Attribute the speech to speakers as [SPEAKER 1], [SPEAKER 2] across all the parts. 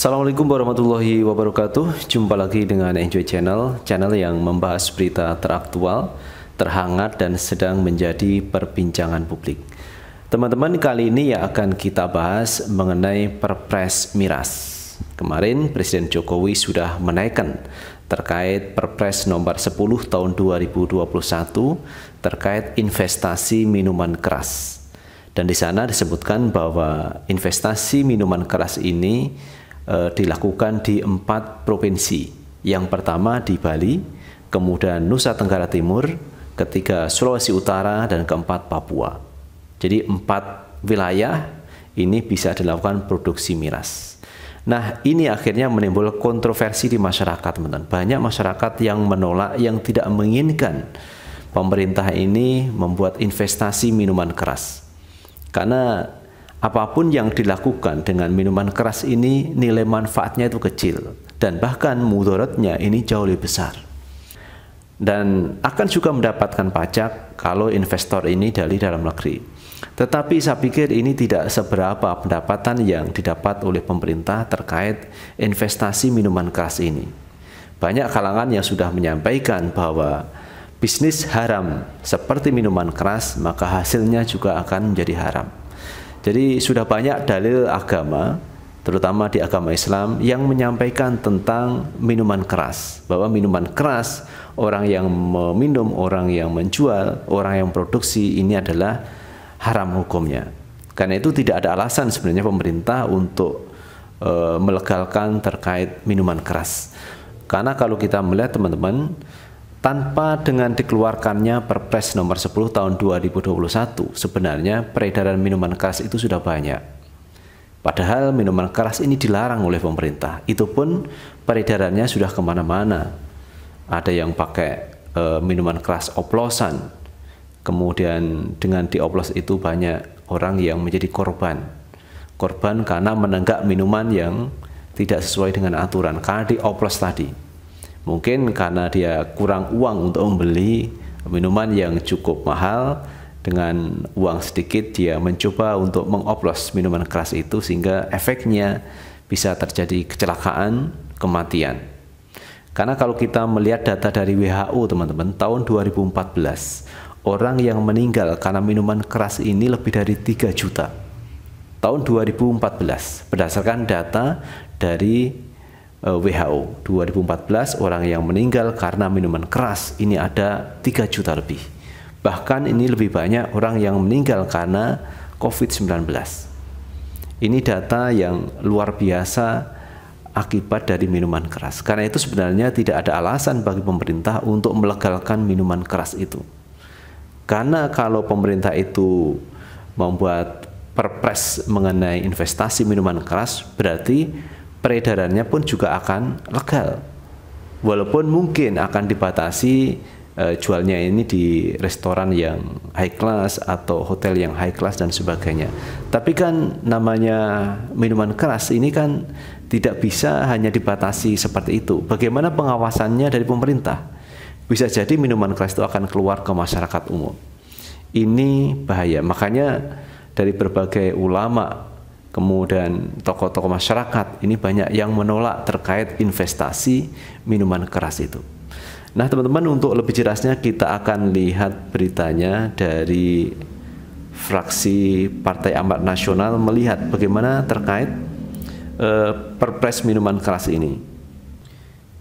[SPEAKER 1] Assalamualaikum warahmatullahi wabarakatuh. Jumpa lagi dengan Enjoy Channel, channel yang membahas berita teraktual, terhangat dan sedang menjadi perbincangan publik. Teman-teman, kali ini yang akan kita bahas mengenai Perpres Miras. Kemarin Presiden Jokowi sudah menaikkan terkait Perpres nomor 10 tahun 2021 terkait investasi minuman keras. Dan di sana disebutkan bahwa investasi minuman keras ini Eh, dilakukan di empat provinsi. Yang pertama di Bali, kemudian Nusa Tenggara Timur, ketiga Sulawesi Utara, dan keempat Papua. Jadi empat wilayah ini bisa dilakukan produksi miras. Nah, ini akhirnya menimbul kontroversi di masyarakat, teman-teman. Banyak masyarakat yang menolak, yang tidak menginginkan pemerintah ini membuat investasi minuman keras. Karena apapun yang dilakukan dengan minuman keras ini nilai manfaatnya itu kecil dan bahkan mudaratnya ini jauh lebih besar. Dan akan juga mendapatkan pajak kalau investor ini dari dalam negeri. Tetapi saya pikir ini tidak seberapa pendapatan yang didapat oleh pemerintah terkait investasi minuman keras ini. Banyak kalangan yang sudah menyampaikan bahwa bisnis haram seperti minuman keras maka hasilnya juga akan menjadi haram. Jadi sudah banyak dalil agama, terutama di agama Islam yang menyampaikan tentang minuman keras, bahwa minuman keras orang yang meminum, orang yang menjual, orang yang produksi ini adalah haram hukumnya. Karena itu tidak ada alasan sebenarnya pemerintah untuk e, melegalkan terkait minuman keras. Karena kalau kita melihat teman-teman tanpa dengan dikeluarkannya Perpres nomor 10 tahun 2021, sebenarnya peredaran minuman keras itu sudah banyak. Padahal minuman keras ini dilarang oleh pemerintah. Itu pun peredarannya sudah kemana-mana. Ada yang pakai e, minuman keras oplosan. Kemudian dengan dioplos itu banyak orang yang menjadi korban. Korban karena menenggak minuman yang tidak sesuai dengan aturan. Karena dioplos tadi Mungkin karena dia kurang uang untuk membeli minuman yang cukup mahal, dengan uang sedikit dia mencoba untuk mengoplos minuman keras itu sehingga efeknya bisa terjadi kecelakaan, kematian. Karena kalau kita melihat data dari WHO teman-teman tahun 2014 orang yang meninggal karena minuman keras ini lebih dari 3 juta. Tahun 2014 berdasarkan data dari Eh, WHO 2014 orang yang meninggal karena minuman keras ini ada 3 juta lebih. Bahkan ini lebih banyak orang yang meninggal karena COVID-19. Ini data yang luar biasa akibat dari minuman keras. Karena itu sebenarnya tidak ada alasan bagi pemerintah untuk melegalkan minuman keras itu. Karena kalau pemerintah itu membuat perpres mengenai investasi minuman keras berarti peredarannya pun juga akan legal. Walaupun mungkin akan dibatasi uh, jualnya ini di restoran yang high class atau hotel yang high class dan sebagainya. Tapi kan namanya minuman keras ini kan tidak bisa hanya dibatasi seperti itu. Bagaimana pengawasannya dari pemerintah? Bisa jadi minuman keras itu akan keluar ke masyarakat umum. Ini bahaya. Makanya dari berbagai ulama kemudian tokoh-tokoh masyarakat ini banyak yang menolak terkait investasi minuman keras itu. Nah, teman-teman untuk lebih jelasnya kita akan lihat beritanya dari fraksi Partai Amat Nasional melihat bagaimana terkait uh, perpres minuman keras ini.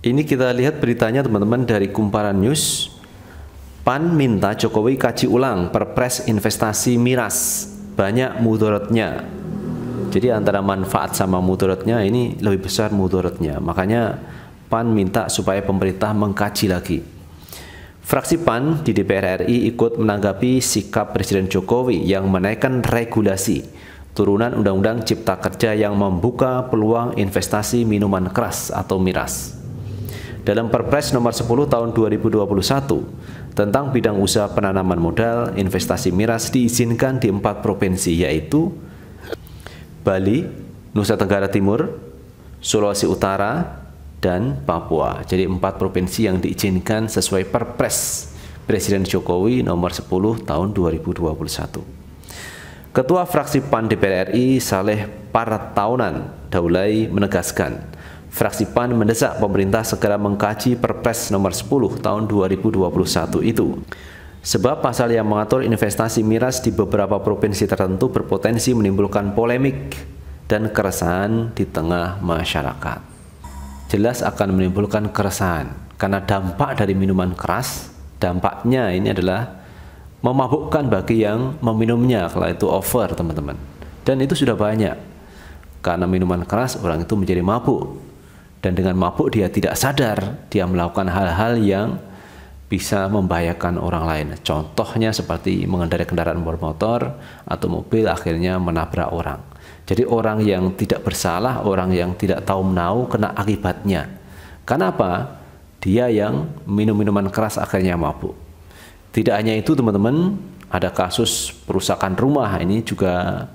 [SPEAKER 1] Ini kita lihat beritanya teman-teman dari Kumparan News. PAN minta Jokowi kaji ulang perpres investasi miras. Banyak mudaratnya, jadi antara manfaat sama mudaratnya ini lebih besar mudaratnya. Makanya PAN minta supaya pemerintah mengkaji lagi. Fraksi PAN di DPR RI ikut menanggapi sikap Presiden Jokowi yang menaikkan regulasi turunan Undang-Undang Cipta Kerja yang membuka peluang investasi minuman keras atau miras. Dalam Perpres nomor 10 tahun 2021 tentang bidang usaha penanaman modal, investasi miras diizinkan di empat provinsi yaitu Bali, Nusa Tenggara Timur, Sulawesi Utara, dan Papua. Jadi empat provinsi yang diizinkan sesuai Perpres Presiden Jokowi nomor 10 tahun 2021. Ketua Fraksi PAN DPR RI Saleh Partaunan Daulay menegaskan, Fraksi PAN mendesak pemerintah segera mengkaji Perpres nomor 10 tahun 2021 itu Sebab pasal yang mengatur investasi miras di beberapa provinsi tertentu berpotensi menimbulkan polemik dan keresahan di tengah masyarakat. Jelas akan menimbulkan keresahan karena dampak dari minuman keras, dampaknya ini adalah memabukkan bagi yang meminumnya kalau itu over, teman-teman. Dan itu sudah banyak. Karena minuman keras orang itu menjadi mabuk dan dengan mabuk dia tidak sadar dia melakukan hal-hal yang bisa membahayakan orang lain. Contohnya seperti mengendarai kendaraan bermotor atau mobil akhirnya menabrak orang. Jadi orang yang tidak bersalah, orang yang tidak tahu menau kena akibatnya. Kenapa? Dia yang minum minuman keras akhirnya mabuk. Tidak hanya itu teman-teman, ada kasus perusakan rumah ini juga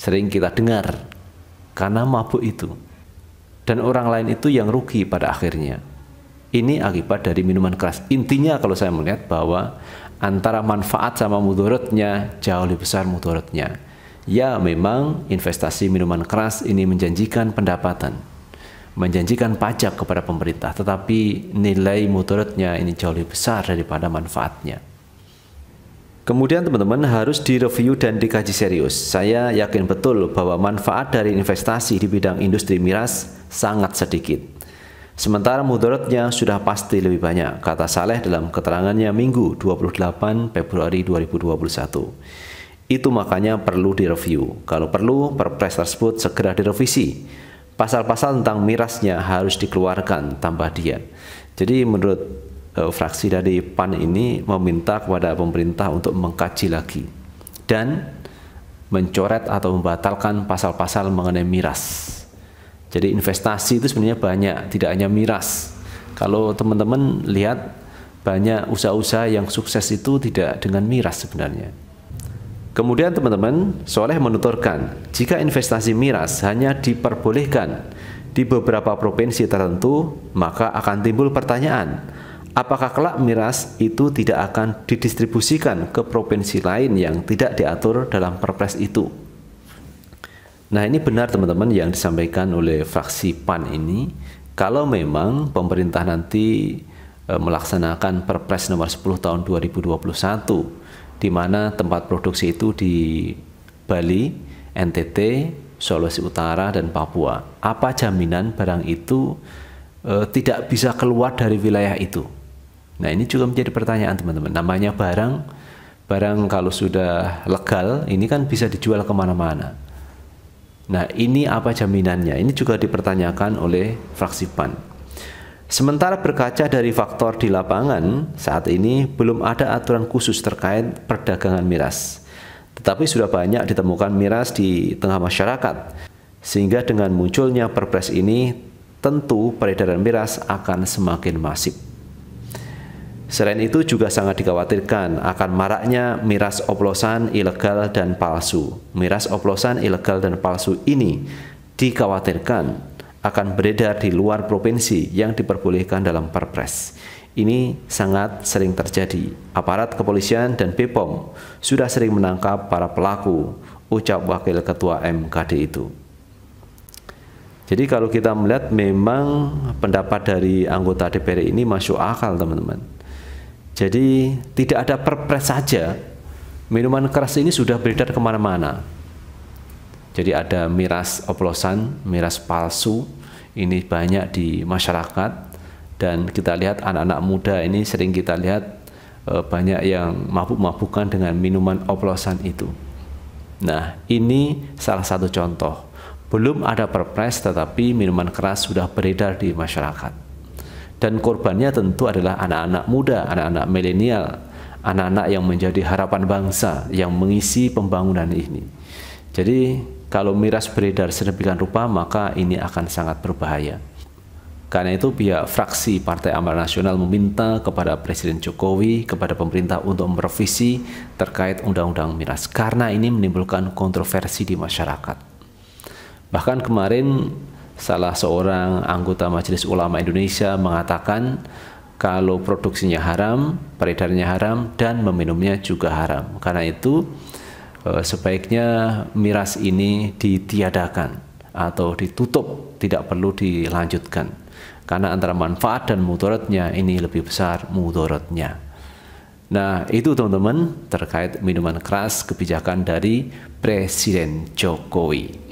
[SPEAKER 1] sering kita dengar karena mabuk itu. Dan orang lain itu yang rugi pada akhirnya ini akibat dari minuman keras. Intinya kalau saya melihat bahwa antara manfaat sama mudaratnya jauh lebih besar mudaratnya. Ya memang investasi minuman keras ini menjanjikan pendapatan, menjanjikan pajak kepada pemerintah, tetapi nilai mudaratnya ini jauh lebih besar daripada manfaatnya. Kemudian teman-teman harus direview dan dikaji serius. Saya yakin betul bahwa manfaat dari investasi di bidang industri miras sangat sedikit. Sementara mudaratnya sudah pasti lebih banyak, kata Saleh dalam keterangannya Minggu 28 Februari 2021. Itu makanya perlu direview. Kalau perlu, perpres tersebut segera direvisi. Pasal-pasal tentang mirasnya harus dikeluarkan, tambah dia. Jadi menurut eh, fraksi dari PAN ini meminta kepada pemerintah untuk mengkaji lagi. Dan mencoret atau membatalkan pasal-pasal mengenai miras. Jadi investasi itu sebenarnya banyak, tidak hanya miras. Kalau teman-teman lihat banyak usaha-usaha yang sukses itu tidak dengan miras sebenarnya. Kemudian teman-teman, Soleh menuturkan, jika investasi miras hanya diperbolehkan di beberapa provinsi tertentu, maka akan timbul pertanyaan, apakah kelak miras itu tidak akan didistribusikan ke provinsi lain yang tidak diatur dalam perpres itu? Nah ini benar teman-teman yang disampaikan oleh fraksi PAN ini kalau memang pemerintah nanti e, melaksanakan Perpres nomor 10 tahun 2021 di mana tempat produksi itu di Bali, NTT, Sulawesi Utara dan Papua. Apa jaminan barang itu e, tidak bisa keluar dari wilayah itu? Nah, ini juga menjadi pertanyaan teman-teman. Namanya barang, barang kalau sudah legal ini kan bisa dijual kemana-mana Nah, ini apa jaminannya? Ini juga dipertanyakan oleh fraksi PAN. Sementara berkaca dari faktor di lapangan, saat ini belum ada aturan khusus terkait perdagangan miras. Tetapi sudah banyak ditemukan miras di tengah masyarakat. Sehingga dengan munculnya perpres ini, tentu peredaran miras akan semakin masif. Selain itu juga sangat dikhawatirkan akan maraknya miras oplosan ilegal dan palsu. Miras oplosan ilegal dan palsu ini dikhawatirkan akan beredar di luar provinsi yang diperbolehkan dalam Perpres. Ini sangat sering terjadi. Aparat kepolisian dan BPOM sudah sering menangkap para pelaku, ucap Wakil Ketua MKD itu. Jadi kalau kita melihat memang pendapat dari anggota DPR ini masuk akal teman-teman. Jadi tidak ada perpres saja, minuman keras ini sudah beredar kemana-mana. Jadi ada miras oplosan, miras palsu, ini banyak di masyarakat dan kita lihat anak-anak muda ini sering kita lihat eh, banyak yang mabuk-mabukan dengan minuman oplosan itu. Nah, ini salah satu contoh. Belum ada perpres tetapi minuman keras sudah beredar di masyarakat dan korbannya tentu adalah anak-anak muda, anak-anak milenial, anak-anak yang menjadi harapan bangsa yang mengisi pembangunan ini. Jadi kalau miras beredar sedemikian rupa maka ini akan sangat berbahaya. Karena itu pihak fraksi Partai Amal Nasional meminta kepada Presiden Jokowi, kepada pemerintah untuk merevisi terkait Undang-Undang Miras karena ini menimbulkan kontroversi di masyarakat. Bahkan kemarin salah seorang anggota Majelis Ulama Indonesia mengatakan kalau produksinya haram, peredarnya haram dan meminumnya juga haram. Karena itu eh, sebaiknya miras ini ditiadakan atau ditutup, tidak perlu dilanjutkan. Karena antara manfaat dan mudaratnya ini lebih besar mudaratnya. Nah, itu teman-teman terkait minuman keras kebijakan dari Presiden Jokowi.